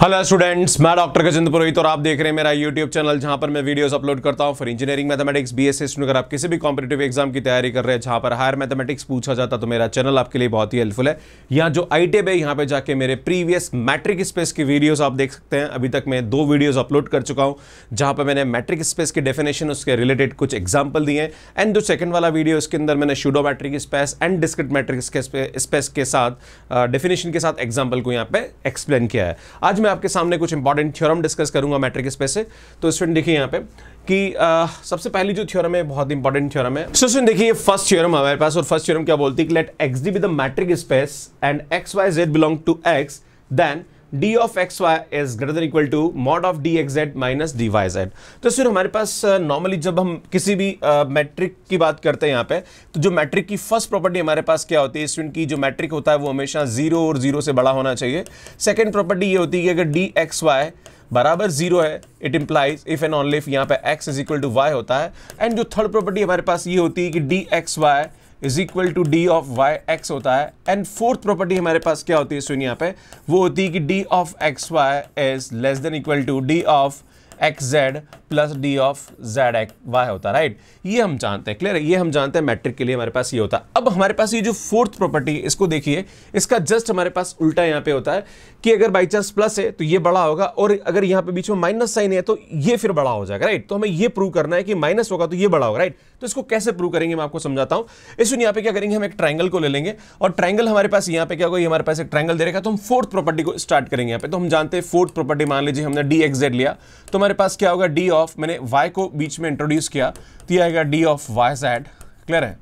Hello students मैं doctor Gajendra Purohit और आप देख रहे हैं मेरा यूट्यूब चैनल जहां पर मैं वीडियोस अपलोड करता हूं फॉर इंजीनियरिंग मैथमेटिक्स बीएससी एस अगर आप किसी भी कॉम्पिटेटिव एग्जाम की तैयारी कर रहे हैं जहां पर हायर मैथमेटिक्स पूछा जाता तो मेरा चैनल आपके लिए बहुत ही हेल्पफुल है यहाँ जो आई टेब है यहाँ पर जाकर मेरे प्रीवियस मैट्रिक स्पेस की वीडियोज़ आप देख सकते हैं अभी तक मैं दो वीडियोज़ अपलोड कर चुका हूँ जहाँ पर मैंने मैट्रिक स्पेस की डेफिनेशन उसके रिलेटेड कुछ एग्जाम्पल दिए हैं एंड जो सेकंड वाला वीडियो उसके अंदर मैंने pseudo metric space and discrete metric space के साथ डेफिनेशन के साथ एग्जाम्पल को यहाँ पर एक्सप्लेन किया है आज मैं मैं आपके सामने कुछ इंपॉर्टेंट थ्योरम डिस्कस करूंगा मैट्रिक स्पेस से तो स्टूडेंट देखिए यहाँ पे कि आ, सबसे पहली जो थ्योरम है बहुत इंपॉर्टेंट थ्योरम है सो स्टूडेंट देखिए फर्स्ट थ्योरम हमारे पास और फर्स्ट थ्योरम क्या बोलती है कि let x d be the metric space and x y z belong to x then d of x y is greater equal to mod of d x z minus d y z तो सिर्फ हमारे पास normally uh, जब हम किसी भी matric uh, की बात करते हैं यहाँ पे तो जो मैट्रिक की फर्स्ट प्रॉपर्टी हमारे पास क्या होती है स्टूडेंट की जो मैट्रिक होता है वो हमेशा जीरो और जीरो से बड़ा होना चाहिए सेकेंड प्रॉपर्टी ये होती है कि अगर डी एक्स वाई बराबर जीरो है it implies if and only if यहाँ पे x is equal to y होता है एंड जो थर्ड प्रॉपर्टी हमारे पास ये होती है कि d x y is equal to d of y x होता है एंड फोर्थ प्रॉपर्टी हमारे पास क्या होती है सुनिए यहाँ पे वो होती है कि d of x y is less than equal to d of x z plus d of z x y होता राइट ये हम जानते हैं क्लियर है ये हम जानते हैं मैट्रिक के लिए हमारे पास ये होता है अब हमारे पास ये जो फोर्थ प्रॉपर्टी इसको देखिए इसका जस्ट हमारे पास उल्टा यहाँ पे होता है कि अगर बाई चांस प्लस है तो ये बड़ा होगा और अगर यहाँ पे बीच में माइनस साइन है तो ये फिर बड़ा हो जाएगा राइट तो हमें ये प्रूव करना है कि माइनस होगा तो ये बड़ा होगा राइट तो इसको कैसे प्रूव करेंगे मैं आपको समझाता हूँ इस यहाँ पे क्या करेंगे हम एक ट्राइंगल को ले लेंगे और ट्राइंगल हमारे पास यहाँ पे क्या होगा हमारे पास एक ट्राइंगल दे रखा तो हम फोर्थ प्रॉपर्टी को स्टार्ट करेंगे यहाँ पे तो हम जानते हैं फोर्थ प्रॉपर्टी मान लीजिए हमने डी लिया तो हमारे पास क्या होगा डी ऑफ मैंने वाई को बीच में इंट्रोड्यूस किया तो यह आएगा d of y z clear है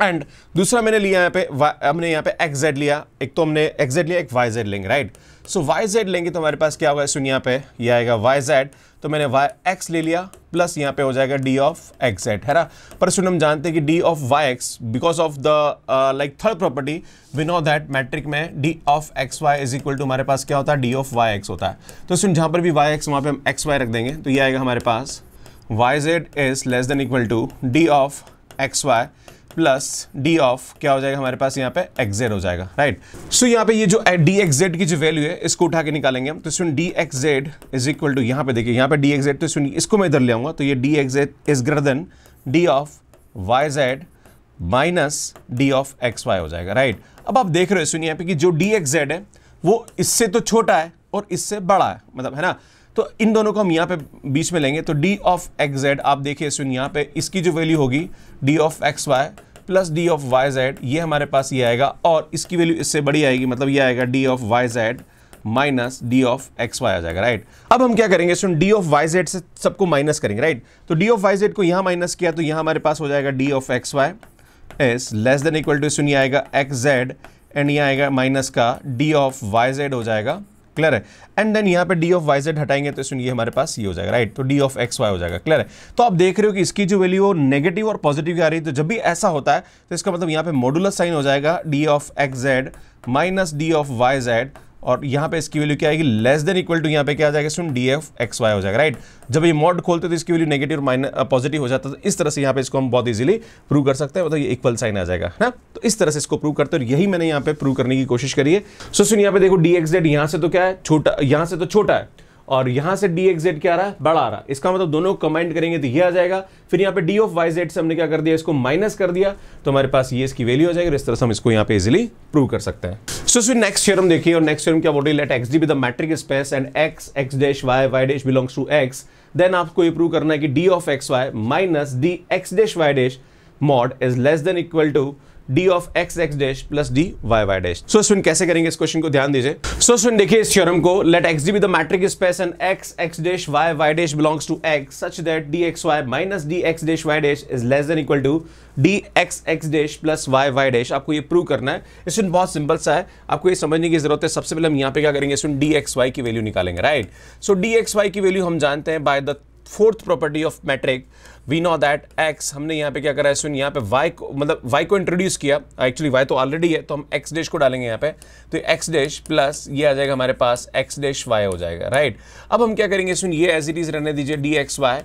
एंड दूसरा मैंने लिया यहाँ पे हमने यहाँ पे एक्स जेड लिया एक तो हमने एक्स जेड लिया एक वाई जेड लेंगे राइट सो वाई जेड लेंगे तो हमारे पास क्या होगा सुन यहाँ पे ये आएगा वाई जेड तो मैंने वाई एक्स ले लिया प्लस यहाँ पे हो जाएगा डी ऑफ एक्स जेड है ना पर सुन हम जानते हैं कि d of y x because of the like third property we know that metric में d of x y is equal to हमारे पास क्या होता है डी ऑफ वाई एक्स होता है तो सुन जहाँ पर भी वाई एक्स वहाँ पर हम एक्स वाई रख देंगे तो ये आएगा हमारे पास y z is less than equal to d of x y plus d of क्या हो जाएगा हमारे पास यहाँ पे एक्जेड हो जाएगा राइट सो यहाँ पे ये जो डी एक्जेड की जो वैल्यू है इसको उठा के निकालेंगे हम तो सुन d x z is equal to यहाँ पे देखिए यहाँ पे डी एक्जेड तो सुन इसको मैं इधर ले आऊंगा तो ये d x z is greater than d of y z minus d of x y हो जाएगा राइट अब आप देख रहे हो सुनिए यहाँ पे कि जो डी एक्स जेड है वो इससे तो छोटा है और इससे बड़ा है मतलब है ना तो इन दोनों को हम यहाँ पे बीच में लेंगे तो डी ऑफ एक्स जेड आप देखिए सुनिए यहाँ पे इसकी जो वैल्यू होगी d of x y plus d of y z ये हमारे पास ये आएगा और इसकी वैल्यू इससे बड़ी आएगी मतलब ये आएगा d of y z minus d of x y आ जाएगा राइट अब हम क्या करेंगे डी ऑफ वाई जेड से सबको माइनस करेंगे राइट तो डी ऑफ वाई जेड को यहाँ माइनस किया तो यहाँ हमारे पास हो जाएगा d of x y is less than equal to सुनिए आएगा एक्स जेड एंड ये आएगा माइनस का डी ऑफ वाई जेड हो जाएगा क्लियर है एंड देन यहाँ पे डी ऑफ वाई जेड हटाएंगे तो ये हमारे पास ये हो जाएगा राइट तो डी ऑफ एक्स वाई हो जाएगा क्लियर है तो आप देख रहे हो कि इसकी जो वैल्यू वो नेगेटिव और पॉजिटिव आ रही है तो जब भी ऐसा होता है तो इसका मतलब यहाँ पे मॉडुलस साइन हो जाएगा d of x z minus d of y z और यहाँ पे इसकी वैल्यू क्या आएगी लेस देन इक्वल टू यहाँ पे क्या आ जाएगा student d f x y हो जाएगा राइट जब ये मॉड खोलते तो इसकी वैल्यू नेगेटिव माइनस पॉजिटिव हो जाता है तो इस तरह से यहाँ पे इसको हम बहुत इजीली प्रूव कर सकते हैं मतलब तो ये इक्वल साइन आ जाएगा ना तो इस तरह से इसको प्रूव करते हैं और यही मैंने यहाँ पे प्रूव करने की कोशिश करी है सो सुन यहाँ पे देखो डी एक्स डेड यहाँ से तो क्या है छोटा यहाँ से तो छोटा है और यहां से डी एक्स जेड क्या आ रहा है बड़ा आ रहा है इसका मतलब दोनों कमाइंड करेंगे तो ये आ जाएगा फिर यहां पे डी ऑफ वाई जेड से हमने क्या कर दिया इसको माइनस कर दिया तो हमारे पास ये इसकी वैल्यू हो जाएगी इस तरह से हम इसको यहां पे इजिली प्रूव कर सकते हैं सो सो नेक्स्ट थ्योरम देखिए और नेक्स्ट थ्योरम क्या बोल रही है let x d be the metric space and x x dash y y dash belongs to x then आपको ये प्रूव करना है कि d of x y minus d x dash y dash mod is less than equal to d of x x dash plus d y y dash so student कैसे करेंगे इस question को ध्यान दीजिए सो स्टूडेंट देखिए इस थ्योरम को let x d be the metric space and x x dash y y dash belongs to x such that d x y minus d x dash y dash is less than equal to d x x dash plus y y dash आपको ये prove करना है इस student बहुत simple सा है आपको ये समझने की जरूरत है सबसे पहले हम यहाँ पे क्या करेंगे स्टूडेंट डी एक्स वाई की वैल्यू निकालेंगे right so d x y की वैल्यू हम जानते हैं by the fourth property of metric we know that x हमने यहाँ पे क्या करा है सुन यहाँ पे वाई को मतलब वाई को इंट्रोड्यूस किया एक्चुअली वाई तो ऑलरेडी है तो हम एक्स डैश को डालेंगे यहाँ पे तो एक्स डैश प्लस ये आ जाएगा हमारे पास एक्स डैश वाई हो जाएगा राइट right? अब हम क्या करेंगे सुन ये एज इट इज रहने दीजिए d x y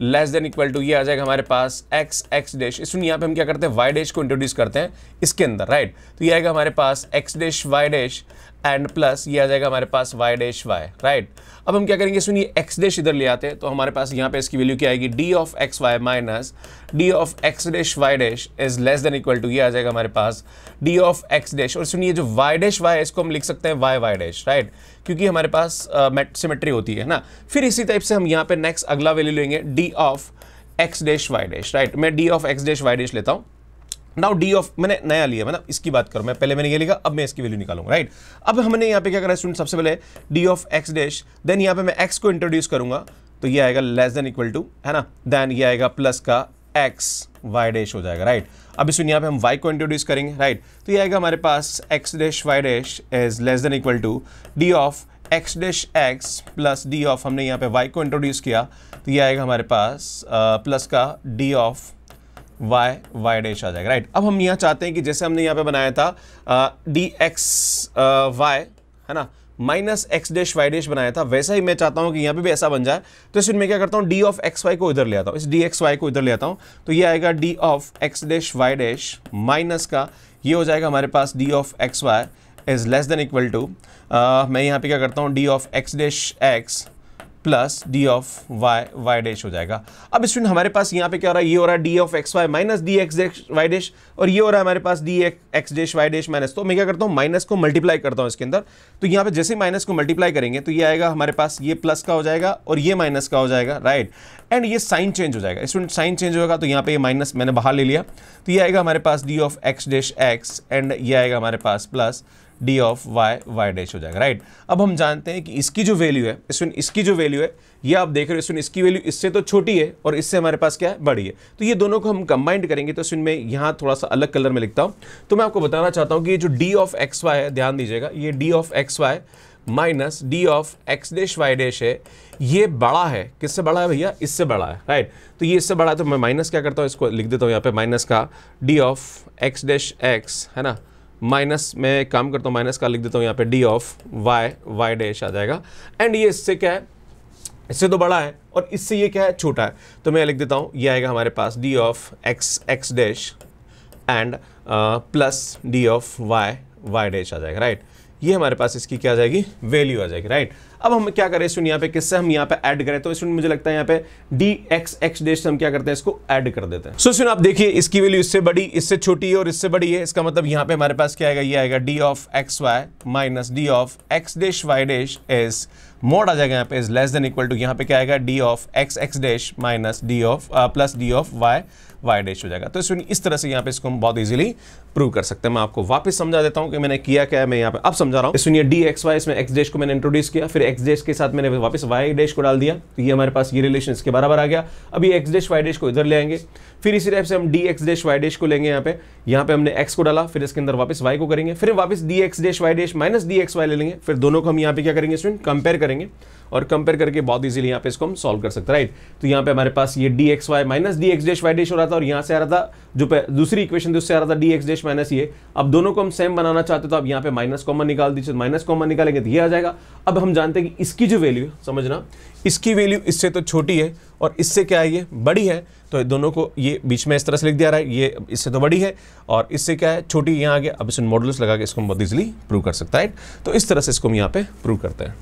less than equal to ये आ जाएगा हमारे पास एक्स एक्स डैश सुन यहाँ पे हम क्या करते हैं वाई डैश को इंट्रोड्यूस करते हैं इसके अंदर राइट right? तो ये आएगा हमारे पास x dash y dash and plus ये आ जाएगा हमारे पास वाई डैश वाई राइट अब हम क्या करेंगे सुनिए एक्स डैश इधर ले आते हैं तो हमारे पास यहाँ पे इसकी वैल्यू क्या आएगी d of x y minus d of x dash y dash is less than equal to ये आ जाएगा हमारे पास डी ऑफ एक्स डैश और सुनिए जो वाई डैश वाई इसको हम लिख सकते हैं वाई वाई डैश राइट क्योंकि हमारे पास सिमेट्री uh, होती है ना फिर इसी टाइप से हम यहाँ पे नेक्स्ट अगला वैल्यू लेंगे d of x dash y dash right मैं d of x dash y dash लेता हूँ नाउ डी ऑफ मैंने नया लिया मैंने मतलब इसकी बात करूँ मैं पहले मैंने ये लिखा अब मैं इसकी वैल्यू निकालूंगा राइट अब हमने यहाँ पे क्या करा स्टूडेंट सबसे पहले d of x dash then यहाँ पे मैं एक्स को इंट्रोड्यूस करूंगा तो ये आएगा लेस देन इक्वल टू है ना देन ये आएगा प्लस का एक्स वाई डैश हो जाएगा राइट अब इस यहाँ पे हम वाई को इंट्रोड्यूस करेंगे राइट तो ये आएगा हमारे पास x dash y dash is less than equal to d of x dash x plus d of हमने यहाँ पे वाई को इंट्रोड्यूस किया तो ये आएगा हमारे पास प्लस का d of y y dash आ जाएगा राइट अब हम यहाँ चाहते हैं कि जैसे हमने यहाँ पे बनाया था डी एक्स वाई है ना minus x dash y dash बनाया था वैसा ही मैं चाहता हूँ कि यहाँ पे भी ऐसा बन जाए तो इसमें मैं क्या करता हूँ डी ऑफ एक्स वाई को इधर ले आता हूँ इस डी एक्स वाई को इधर ले आता हूँ तो ये आएगा d of x dash y dash minus का ये हो जाएगा हमारे पास d of x y is less than equal to मैं यहाँ पे क्या करता हूँ d of x dash x plus d of y y dash हो जाएगा अब स्टूडेंट हमारे पास यहाँ पे क्या हो रहा है ये हो रहा है d of x y minus d x y dash और ये हो रहा है हमारे पास d x dash y dash minus तो मैं क्या करता हूँ माइनस को मल्टीप्लाई करता हूँ इसके अंदर तो यहाँ पे जैसे माइनस को मल्टीप्लाई करेंगे तो ये आएगा हमारे पास ये प्लस का हो जाएगा और ये माइनस का हो जाएगा राइट एंड ये साइन चेंज हो जाएगा स्टूडेंट साइन चेंज होगा तो यहाँ पे ये माइनस मैंने बाहर ले लिया तो ये आएगा हमारे पास d of x dash x and ये आएगा हमारे पास plus d of y y dash हो जाएगा राइट अब हम जानते हैं कि इसकी जो वैल्यू है इस इसकी जो वैल्यू है ये आप देख रहे हो इसमें इसकी वैल्यू इससे तो छोटी है और इससे हमारे पास क्या है बड़ी है तो ये दोनों को हम कंबाइंड करेंगे तो इसमें में यहाँ थोड़ा सा अलग कलर में लिखता हूँ तो मैं आपको बताना चाहता हूँ कि ये जो डी ऑफ एक्स वाई है ध्यान दीजिएगा ये d of x y minus d of x dash y dash है ये बड़ा है किससे बड़ा है भैया इससे बड़ा है राइट तो ये इससे बड़ा है तो मैं माइनस क्या करता हूँ इसको लिख देता हूँ यहाँ पे माइनस का d of x dash x है ना माइनस में काम करता हूँ माइनस का लिख देता हूँ यहाँ पे d of y y dash आ जाएगा एंड ये इससे क्या है इससे तो बड़ा है और इससे ये क्या है छोटा है तो मैं लिख देता हूँ ये आएगा हमारे पास d of x x dash and plus d of y y dash आ जाएगा राइट ये हमारे पास इसकी क्या आ जाएगी वैल्यू आ जाएगी राइट अब हम क्या करें स्टूडेंट यहाँ पे किससे हम यहाँ पे ऐड करें तो इसमें मुझे लगता है यहाँ पे डी एक्स एक्स डे हम क्या करते हैं इसको ऐड कर देते हैं सो स्टूडेंट आप देखिए इसकी वैल्यू इससे बड़ी इससे छोटी है और इससे बड़ी है इसका मतलब यहाँ पे हमारे पास क्या आएगा ये आएगा d of x y minus d of x dash y dash is mod आ जाएगा यहाँ पे is less than equal to यहाँ पे क्या आएगा d of x x dash minus d of plus d of y y dash हो जाएगा तो स्टूडेंट इस तरह से यहाँ पे इसको हम बहुत इजीली प्रूव कर सकते हैं मैं आपको वापस समझा देता हूँ कि मैंने किया क्या है मैं यहाँ पे अब समझा रहा हूँ तो सुनिए डी एक्स वाई इसमें एक्स डैश को मैंने इंट्रोड्यूस किया फिर एक्स डैश के साथ मैंने वापस वाई डैश को डाल दिया तो ये हमारे पास ये रिलेशन इसके बराबर आ गया अभी एक्स डैश वाई डैश को इधर ले आएंगे फिर इसी टाइप से हम d x dash y dash को लेंगे यहाँ पे यहाँ पे हमने x को डाला फिर इसके अंदर वापस y को करेंगे फिर वापस d x dash y dash minus d x y ले लेंगे फिर दोनों को हम यहाँ पे क्या करेंगे स्टूडेंट कंपेयर करेंगे और कंपेयर करके बहुत इजीली यहाँ पे इसको हम सॉल्व कर सकते राइट तो यहाँ पे हमारे पास ये d x y minus d x dash y dash हो रहा था और यहाँ से आ रहा था जो दूसरी इक्वेशन थी उससे आ रहा था डी एक्स डेश माइनस ये अब दोनों को हम सेम बनाना चाहते तो आप यहाँ पे माइनस कॉमन निकाल दीजिए माइनस तो कॉमन निकालेंगे तो ये आ जाएगा अब हम जानते हैं कि इसकी जो वैल्यू समझना इसकी वैल्यू इससे तो छोटी है और इससे क्या है ये बड़ी है तो दोनों को ये बीच में इस तरह से लिख दिया रहा है ये इससे तो बड़ी है और इससे क्या है छोटी यहाँ आ गया अब इसमें मॉडल्स लगा के इसको हम बहुत ईजिली प्रूव कर सकता है तो इस तरह से इसको हम यहाँ पे प्रूव करते हैं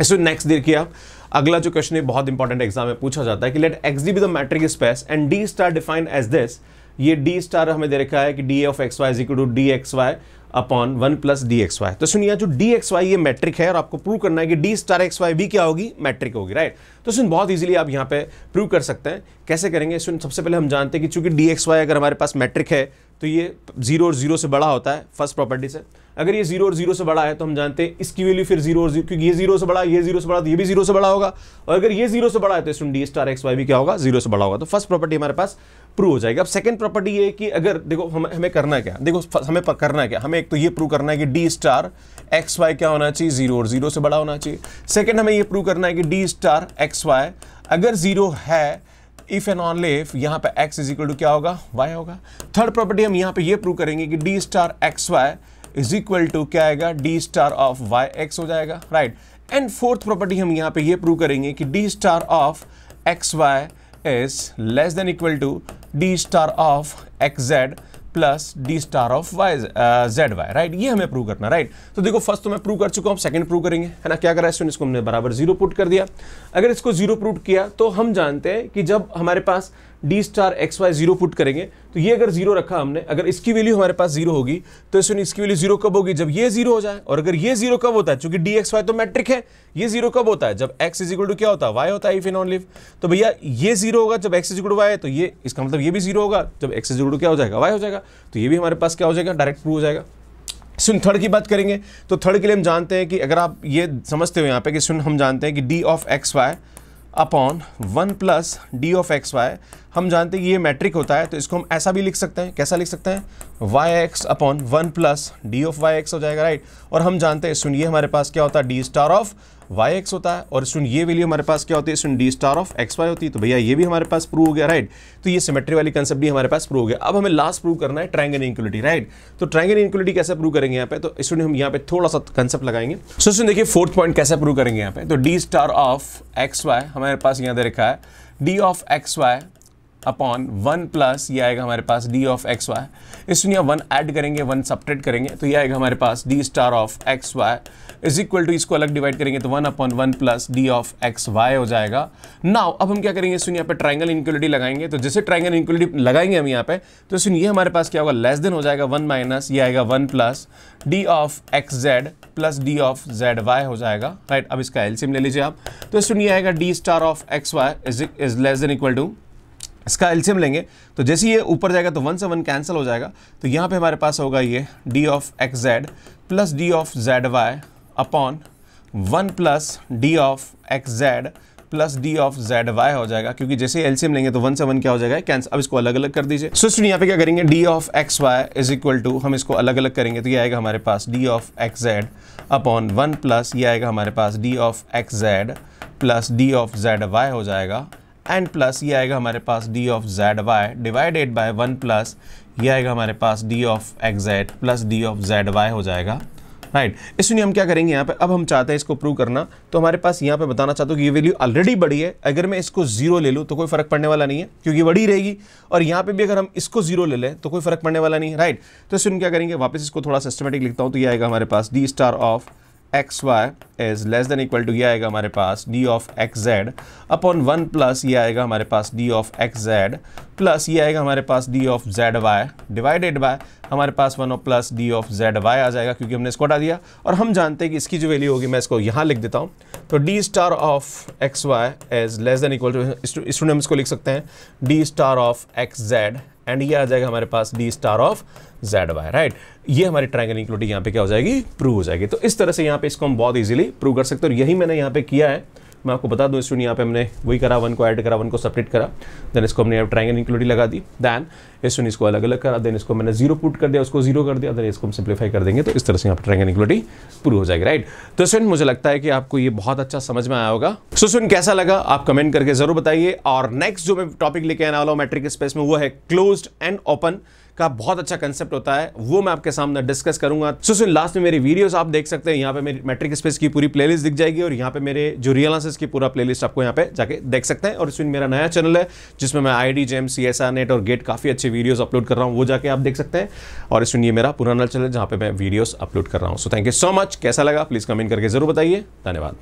इसमें नेक्स्ट देखिए आप अगला जो क्वेश्चन है बहुत इंपॉर्टेंट एग्जाम में पूछा जाता है कि let x d be the metric space and d star define as this ये डी स्टार हमें दे रखा है कि d of x y is equal to d x y upon one plus d x y तो सुनिए जो d x y ये मैट्रिक है और आपको प्रूव करना है कि डी स्टार एक्स वाई भी क्या होगी मैट्रिक होगी राइट तो सुन बहुत इजीली आप यहाँ पे प्रूव कर सकते हैं कैसे करेंगे सुन सबसे पहले हम जानते हैं कि चूंकि डी एक्स वाई अगर हमारे पास मैट्रिक है तो ये जीरो और जीरो से बड़ा होता है फर्स्ट प्रॉपर्टी से अगर ये जीरो और जीरो से बड़ा है तो हम जानते हैं इसकी वैल्यू फिर जीरो और जीरो क्योंकि ये जीरो से बड़ा ये जीरो से बड़ा तो ये भी जीरो से बड़ा होगा और अगर ये जीरो से बड़ा है तो इसमें डी स्टार एक्स वाई भी क्या होगा जीरो से बड़ा होगा तो फर्स्ट प्रॉपर्टी हमारे पास प्रूव हो जाएगी अब सेकंड प्रॉपर्टी ये है कि अगर देखो हम हमें करना क्या देखो हमें करना क्या हमें एक तो ये प्रूव करना है कि डी स्टार एक्स वाई क्या होना चाहिए जीरो और जीरो से बड़ा होना चाहिए सेकेंड हमें ये प्रूव करना है कि डी स्टार एक्स वाई अगर जीरो है इफ एंड ऑनली इफ यहाँ पे x इज इक्वल टू क्या होगा y होगा थर्ड प्रॉपर्टी हम यहाँ पे ये प्रूव करेंगे कि d star x y is equal to क्या आएगा d star of y x हो जाएगा राइट एंड फोर्थ प्रॉपर्टी हम यहाँ पे ये प्रूव करेंगे कि d star of x y is less than equal to d star of x z plus d star of y z y right ये हमें प्रूव करना राइट तो देखो फर्स्ट तो मैं प्रूव कर चुका हूँ सेकंड प्रूव करेंगे है ना क्या करा है इसको हमने बराबर जीरो पुट कर दिया अगर इसको जीरो प्रूव किया तो हम जानते हैं कि जब हमारे पास d star x y zero put करेंगे तो ये अगर जीरो रखा हमने अगर इसकी वैल्यू हमारे पास जीरो होगी तो इसमें इसकी वैल्यू जीरो कब होगी जब ये जीरो हो जाए और अगर ये जीरो कब होता है चूंकि डी एक्स वाई तो मैट्रिक है ये जीरो कब होता है जब एक्स इज इक्वल टू क्या होता है वाई होता है इफ इन ऑन लिफ तो भैया ये जीरो होगा जब x is equal to y तो ये इसका मतलब ये भी जीरो होगा जब एक्स इज इक्वल टू क्या हो जाएगा वाई हो जाएगा तो ये भी हमारे पास क्या हो जाएगा डायरेक्ट प्रूव हो जाएगा सुन थर्ड की बात करेंगे तो थर्ड के लिए हम जानते हैं कि अगर आप ये समझते हो यहाँ पे कि सुन हम जानते हैं कि d of x y upon one plus d of x y हम जानते हैं कि ये मैट्रिक होता है तो इसको हम ऐसा भी लिख सकते हैं कैसा लिख सकते हैं y x upon one plus d of y x हो जाएगा राइट और हम जानते हैं सुनिए हमारे पास क्या होता है d star of y x होता है और सुन ये वैल्यू हमारे पास क्या होती है सुन d star of x y होती है तो भैया ये भी हमारे पास प्रूव हो गया राइट तो ये सिमेट्री वाली कंसेप्ट भी हमारे पास प्रूव हो गया अब हमें लास्ट प्रूव करना है ट्रायंगल इनक्वलिटी राइट तो ट्रायंगल इनक्वलिटी कैसे प्रूव करेंगे यहाँ पे तो इसमें हम यहाँ पे थोड़ा सा कंसेप्ट लगाएंगे सो सुन देखिए फोर्थ पॉइंट कैसे प्रूव करेंगे यहाँ पे तो d star of x y हमारे पास यहाँ दे रखा है d of x y upon one plus ये आएगा हमारे पास डी ऑफ एक्स वाई इसमें वन ऐड करेंगे वन सपरेट करेंगे तो ये आएगा हमारे पास d star of x y is equal to इसको अलग डिवाइड करेंगे तो one upon one plus d of x y हो जाएगा नाउ अब हम क्या करेंगे सुनिए यहाँ पे ट्राइंगल इंक्वलिटी लगाएंगे तो जैसे ट्राइंगल इंक्वलिटी लगाएंगे हम यहाँ पे तो सुनिए हमारे पास क्या होगा लेस देन हो जाएगा वन माइनस ये आएगा one plus d of x z plus d of z y हो जाएगा राइट right? अब इसका एल्सियम ले लीजिए आप तो सुनिए आएगा d star of x y is is less than equal to इसका एल्सियम लेंगे तो जैसे ये ऊपर जाएगा तो वन से वन कैंसिल हो जाएगा तो यहाँ पे हमारे पास होगा ये d of x z plus d of z y upon one plus d of x z plus d of z y हो जाएगा क्योंकि जैसे एल्सियम लेंगे तो वन से वन क्या हो जाएगा कैंसिल अब इसको अलग अलग कर दीजिए सो यहाँ पे क्या करेंगे d of x y is equal to हम इसको अलग अलग करेंगे तो ये आएगा हमारे पास d of x z upon one plus ये आएगा हमारे पास d of x z plus d of z y हो जाएगा एंड प्लस ये आएगा हमारे पास d of z y divided by one plus ये आएगा हमारे पास d of x z plus d of z y हो जाएगा राइट right. इसलिए हम क्या करेंगे यहाँ पे अब हम चाहते हैं इसको प्रूव करना तो हमारे पास यहाँ पे बताना चाहता हूँ कि ये वैल्यू ऑलरेडी बड़ी है अगर मैं इसको जीरो ले लूँ तो कोई फर्क पड़ने वाला नहीं है क्योंकि बड़ी रहेगी और यहाँ पे भी अगर हम इसको जीरो ले लें तो कोई फर्क पड़ने वाला नहीं है राइट right. तो इसलिए हम क्या करेंगे वापस इसको थोड़ा सिस्टमेटिक लिखता हूँ तो ये आएगा हमारे पास d star of x y is less than equal to ये आएगा हमारे पास d of x z upon one plus ये आएगा हमारे पास d of x z plus ये आएगा हमारे पास d of z y divided by हमारे पास one of plus d of z y आ जाएगा क्योंकि हमने इसको हटा दिया और हम जानते हैं कि इसकी जो वैल्यू होगी मैं इसको यहाँ लिख देता हूँ तो d star of x y is less than equal to student इसको लिख सकते हैं d star of x z and ये आ जाएगा हमारे पास d star of z y right ये हमारी ट्राइंगल इक्वलिटी यहाँ पे क्या हो जाएगी प्रूव हो जाएगी तो इस तरह से यहाँ पे इसको हम बहुत इजीली प्रूव कर सकते हैं और यही मैंने यहाँ पे किया है मैं आपको बता दूँ स्टूडेंट यहाँ पे हमने वही करा वन को ऐड करा वन को सपरेट करा देन इसको हमने ट्राइंगल इंक्लूडी लगा दी दैन स्टूडेंट इसको अलग अलग करा देन इसको मैंने जीरो पुट कर दिया उसको जीरो कर दिया देन इसको हम सिंप्लीफाई कर देंगे तो इस तरह से यहाँ पर ट्राइंगल इंक्लूडी पूरी हो जाएगी राइट तो स्टूडेंट मुझे लगता है कि आपको ये बहुत अच्छा समझ में आया होगा सो स्टूडेंट कैसा लगा आप कमेंट करके जरूर बताइए और नेक्स्ट जो मैं टॉपिक लेके आने वाला हूँ मैट्रिक स्पेस में वो है क्लोज एंड ओपन का बहुत अच्छा कंसेप्ट होता है वो मैं आपके सामने डिस्कस करूंगा सो सुन लास्ट में मेरी वीडियोस आप देख सकते हैं यहाँ पे मेरी मैट्रिक स्पेस की पूरी प्लेलिस्ट दिख जाएगी और यहाँ पे मेरे जो आंसर्स की पूरा प्लेलिस्ट आपको यहाँ पे जाके देख सकते हैं और इसमें मेरा नया चैनल है जिसमें मैं I D JAM C S R NET और गेट काफ़ी अच्छे वीडियोज़ अपलोड कर रहा हूँ वो जाके आप देख सकते हैं और इसमें ये मेरा पुराना चैनल जहाँ पर मैं वीडियोज़ अपलोड कर रहा हूँ so thank you so much कैसा लगा प्लीज़ कमेंट करके ज़रूर बताइए धन्यवाद